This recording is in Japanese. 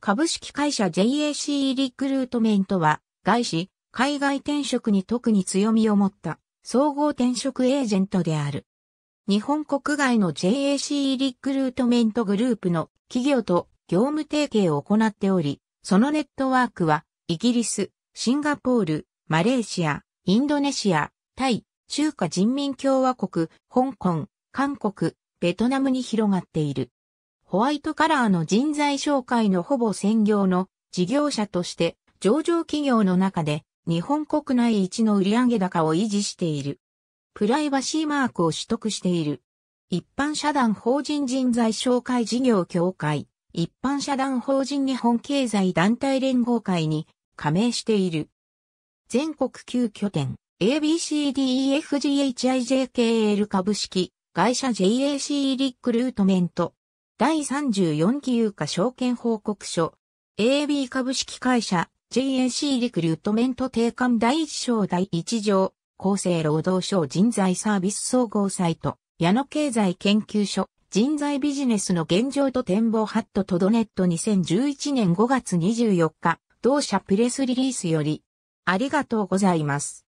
株式会社 JAC リクルートメントは、外資、海外転職に特に強みを持った総合転職エージェントである。日本国外の JAC リクルートメントグループの企業と業務提携を行っており、そのネットワークは、イギリス、シンガポール、マレーシア、インドネシア、タイ、中華人民共和国、香港、韓国、ベトナムに広がっている。ホワイトカラーの人材紹介のほぼ専業の事業者として上場企業の中で日本国内一の売上高を維持している。プライバシーマークを取得している。一般社団法人人材紹介事業協会、一般社団法人日本経済団体連合会に加盟している。全国9拠点、ABCDEFGHIJKL 株式、会社 JAC リクルートメント、第34期有価証券報告書、AB 株式会社、JAC リクルートメント定款第1章第1条、厚生労働省人材サービス総合サイト、矢野経済研究所、人材ビジネスの現状と展望ハットトドネット2011年5月24日、同社プレスリリースより、ありがとうございます。